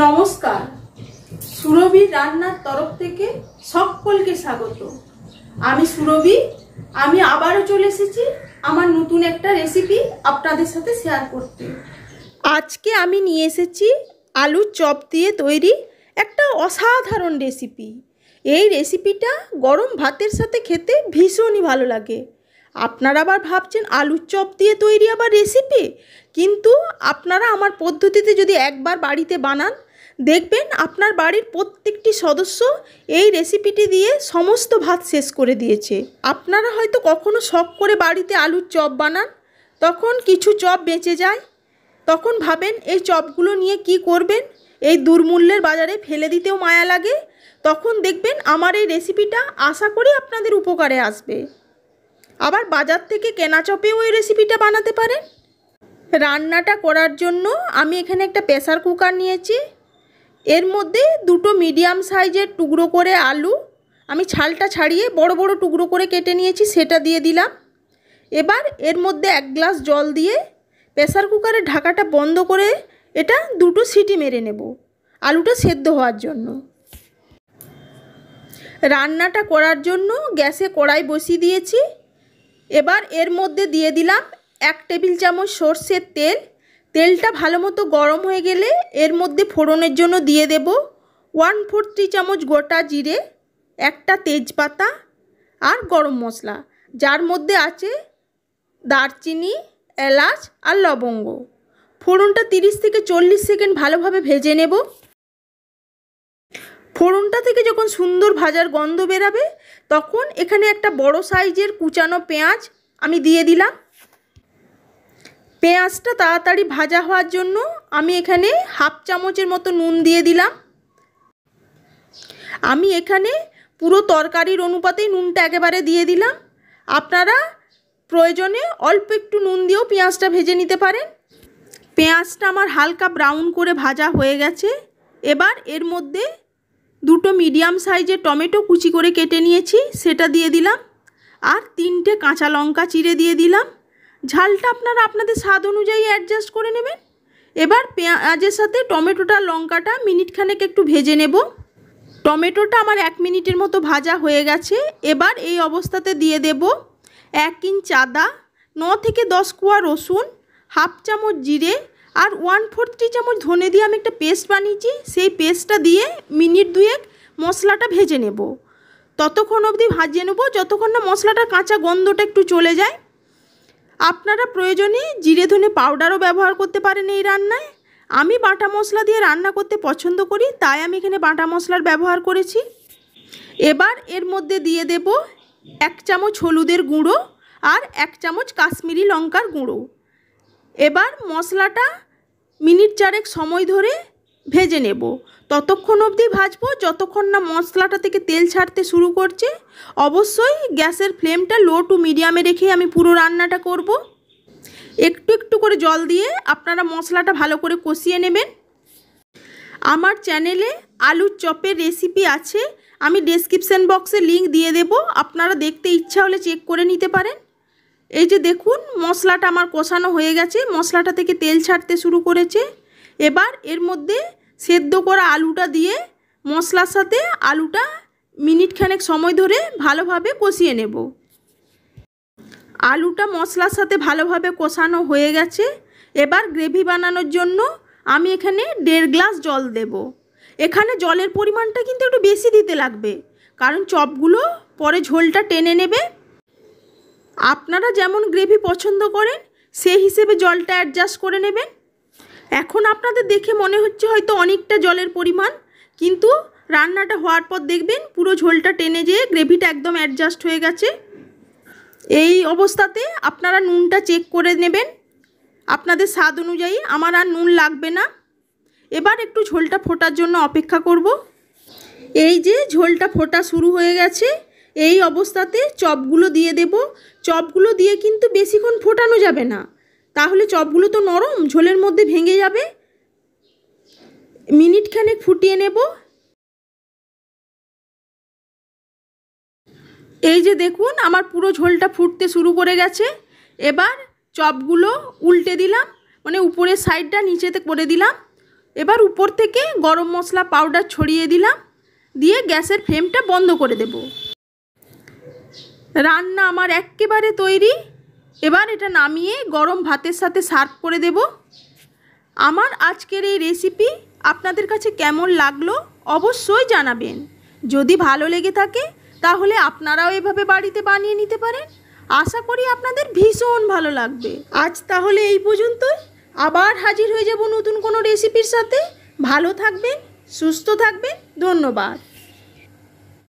নমস্কার সুরভি রান্নার তরফ থেকে সকলকে স্বাগত আমি সুরভি আমি আবারও চলে এসেছি আমার নতুন একটা রেসিপি আপনাদের সাথে শেয়ার করতে আজকে আমি নিয়ে এসেছি আলুর চপ দিয়ে তৈরি একটা অসাধারণ রেসিপি এই রেসিপিটা গরম ভাতের সাথে খেতে ভীষণই ভালো লাগে আপনারা আবার ভাবছেন আলুর চপ দিয়ে তৈরি আবার রেসিপি কিন্তু আপনারা আমার পদ্ধতিতে যদি একবার বাড়িতে বানান দেখবেন আপনার বাড়ির প্রত্যেকটি সদস্য এই রেসিপিটি দিয়ে সমস্ত ভাত শেষ করে দিয়েছে আপনারা হয়তো কখনো শখ করে বাড়িতে আলুর চপ বানান তখন কিছু চপ বেঁচে যায় তখন ভাবেন এই চপগুলো নিয়ে কি করবেন এই দুর্মূল্যের বাজারে ফেলে দিতেও মায়া লাগে তখন দেখবেন আমার এই রেসিপিটা আশা করি আপনাদের উপকারে আসবে আবার বাজার থেকে কেনা চপেও ওই রেসিপিটা বানাতে পারেন রান্নাটা করার জন্য আমি এখানে একটা প্রেসার কুকার নিয়েছি এর মধ্যে দুটো মিডিয়াম সাইজের টুকরো করে আলু আমি ছালটা ছাড়িয়ে বড় বড় টুকরো করে কেটে নিয়েছি সেটা দিয়ে দিলাম এবার এর মধ্যে এক গ্লাস জল দিয়ে প্রেসার কুকারের ঢাকাটা বন্ধ করে এটা দুটো সিটি মেরে নেব আলুটা সেদ্ধ হওয়ার জন্য রান্নাটা করার জন্য গ্যাসে কড়াই বসিয়ে দিয়েছি এবার এর মধ্যে দিয়ে দিলাম এক টেবিল চামচ সর্ষের তেল তেলটা ভালো মতো গরম হয়ে গেলে এর মধ্যে ফোড়নের জন্য দিয়ে দেব ওয়ান ফোর থ্রি চামচ গোটা জিরে একটা তেজপাতা আর গরম মশলা যার মধ্যে আছে দারচিনি এলাচ আর লবঙ্গ ফোড়নটা তিরিশ থেকে চল্লিশ সেকেন্ড ভালোভাবে ভেজে নেব ফোড়নটা থেকে যখন সুন্দর ভাজার গন্ধ বেরাবে তখন এখানে একটা বড় সাইজের কুচানো পেঁয়াজ আমি দিয়ে দিলাম পেঁয়াজটা তাড়াতাড়ি ভাজা হওয়ার জন্য আমি এখানে হাফ চামচের মতো নুন দিয়ে দিলাম আমি এখানে পুরো তরকারির অনুপাতেই নুনটা একেবারে দিয়ে দিলাম আপনারা প্রয়োজনে অল্প একটু নুন দিয়েও পেঁয়াজটা ভেজে নিতে পারেন পেঁয়াজটা আমার হালকা ব্রাউন করে ভাজা হয়ে গেছে এবার এর মধ্যে দুটো মিডিয়াম সাইজের টমেটো কুচি করে কেটে নিয়েছি সেটা দিয়ে দিলাম আর তিনটে কাঁচা লঙ্কা চিড়ে দিয়ে দিলাম ঝালটা আপনারা আপনাদের স্বাদ অনুযায়ী অ্যাডজাস্ট করে নেবেন এবার পেঁয়াজের সাথে টমেটোটা লঙ্কাটা মিনিটখানেক একটু ভেজে নেব টমেটোটা আমার এক মিনিটের মতো ভাজা হয়ে গেছে এবার এই অবস্থাতে দিয়ে দেব এক ইঞ্চ আদা ন থেকে দশ কুয়া রসুন হাফ চামচ জিরে আর ওয়ান ফোর্থ টি চামচ ধনে দিয়ে আমি একটা পেস্ট বানিয়েছি সেই পেস্টটা দিয়ে মিনিট দুয়েক মশলাটা ভেজে নেব ততক্ষণ অবধি ভাজিয়ে নেব যতক্ষণ না মশলাটার কাঁচা গন্ধটা একটু চলে যায় আপনারা প্রয়োজনে জিরে ধনে পাউডারও ব্যবহার করতে পারেন এই রান্নায় আমি বাটা মশলা দিয়ে রান্না করতে পছন্দ করি তাই আমি এখানে বাটা মশলার ব্যবহার করেছি এবার এর মধ্যে দিয়ে দেব এক চামচ হলুদের গুঁড়ো আর এক চামচ কাশ্মীরি লঙ্কার গুঁড়ো এবার মশলাটা মিনিট চারেক সময় ধরে ভেজে নেব ততক্ষণ অবধি ভাজবো যতক্ষণ না মশলাটা থেকে তেল ছাড়তে শুরু করছে অবশ্যই গ্যাসের ফ্লেমটা লো টু মিডিয়ামে রেখে আমি পুরো রান্নাটা করব একটু একটু করে জল দিয়ে আপনারা মশলাটা ভালো করে কষিয়ে নেবেন আমার চ্যানেলে আলুর চপের রেসিপি আছে আমি ডেসক্রিপশান বক্সে লিংক দিয়ে দেব আপনারা দেখতে ইচ্ছা হলে চেক করে নিতে পারেন এই যে দেখুন মশলাটা আমার কষানো হয়ে গেছে মশলাটা থেকে তেল ছাড়তে শুরু করেছে এবার এর মধ্যে সেদ্ধ করা আলুটা দিয়ে মশলার সাথে আলুটা মিনিটখানেক সময় ধরে ভালোভাবে কষিয়ে নেব আলুটা মশলার সাথে ভালোভাবে কষানো হয়ে গেছে এবার গ্রেভি বানানোর জন্য আমি এখানে দেড় গ্লাস জল দেব এখানে জলের পরিমাণটা কিন্তু একটু বেশি দিতে লাগবে কারণ চপগুলো পরে ঝোলটা টেনে নেবে আপনারা যেমন গ্রেভি পছন্দ করেন সেই হিসেবে জলটা অ্যাডজাস্ট করে নেবেন এখন আপনাদের দেখে মনে হচ্ছে হয়তো অনেকটা জলের পরিমাণ কিন্তু রান্নাটা হওয়ার পর দেখবেন পুরো ঝোলটা টেনে যেয়ে গ্রেভিটা একদম অ্যাডজাস্ট হয়ে গেছে এই অবস্থাতে আপনারা নুনটা চেক করে নেবেন আপনাদের স্বাদ অনুযায়ী আমার আর নুন লাগবে না এবার একটু ঝোলটা ফোটার জন্য অপেক্ষা করব এই যে ঝোলটা ফোটা শুরু হয়ে গেছে এই অবস্থাতে চপগুলো দিয়ে দেব চপগুলো দিয়ে কিন্তু বেশিক্ষণ ফোটানো যাবে না তাহলে চপগুলো তো নরম ঝোলের মধ্যে ভেঙে যাবে মিনিটখানেক ফুটিয়ে নেব এই যে দেখুন আমার পুরো ঝোলটা ফুটতে শুরু করে গেছে এবার চপগুলো উল্টে দিলাম মানে উপরের সাইডটা নিচেতে করে দিলাম এবার উপর থেকে গরম মশলা পাউডার ছড়িয়ে দিলাম দিয়ে গ্যাসের ফ্লেমটা বন্ধ করে দেবো রান্না আমার একেবারে তৈরি এবার এটা নামিয়ে গরম ভাতের সাথে সার্ভ করে দেব আমার আজকের এই রেসিপি আপনাদের কাছে কেমন লাগলো অবশ্যই জানাবেন যদি ভালো লেগে থাকে তাহলে আপনারাও এভাবে বাড়িতে বানিয়ে নিতে পারেন আশা করি আপনাদের ভীষণ ভালো লাগবে আজ তাহলে এই পর্যন্তই আবার হাজির হয়ে যাব নতুন কোনো রেসিপির সাথে ভালো থাকবেন সুস্থ থাকবেন ধন্যবাদ